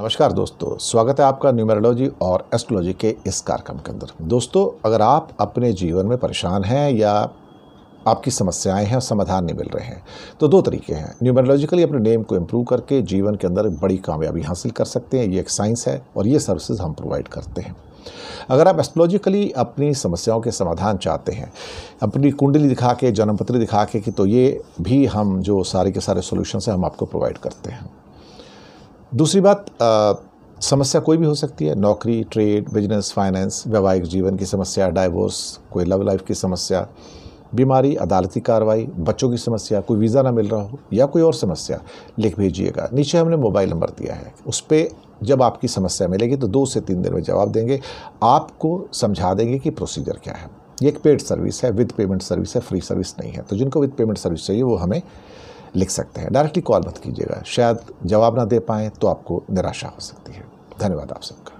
नमस्कार दोस्तों स्वागत है आपका न्यूमरोलॉजी और एस्ट्रोलॉजी के इस कार्यक्रम के अंदर दोस्तों अगर आप अपने जीवन में परेशान हैं या आपकी समस्याएं हैं और समाधान नहीं मिल रहे हैं तो दो तरीके हैं न्यूमरोलॉजिकली अपने नेम को इम्प्रूव करके जीवन के अंदर बड़ी कामयाबी हासिल कर सकते हैं ये एक साइंस है और ये सर्विसेज हम प्रोवाइड करते हैं अगर आप एस्ट्रोलॉजिकली अपनी समस्याओं के समाधान चाहते हैं अपनी कुंडली दिखा के जन्मपत्री दिखा के कि तो ये भी हम जो सारे के सारे सोल्यूशन हैं हम आपको प्रोवाइड करते हैं दूसरी बात आ, समस्या कोई भी हो सकती है नौकरी ट्रेड बिजनेस फाइनेंस वैवाहिक जीवन की समस्या डाइवोर्स कोई लव लाइफ की समस्या बीमारी अदालती कार्रवाई बच्चों की समस्या कोई वीज़ा ना मिल रहा हो या कोई और समस्या लिख भेजिएगा नीचे हमने मोबाइल नंबर दिया है उस पर जब आपकी समस्या मिलेगी तो दो से तीन दिन में जवाब देंगे आपको समझा देंगे कि प्रोसीजर क्या है ये एक पेड सर्विस है विद पेमेंट सर्विस है फ्री सर्विस नहीं है तो जिनको विद पेमेंट सर्विस चाहिए वो हमें लिख सकते हैं डायरेक्टली कॉल मत कीजिएगा शायद जवाब ना दे पाएँ तो आपको निराशा हो सकती है धन्यवाद आप सबका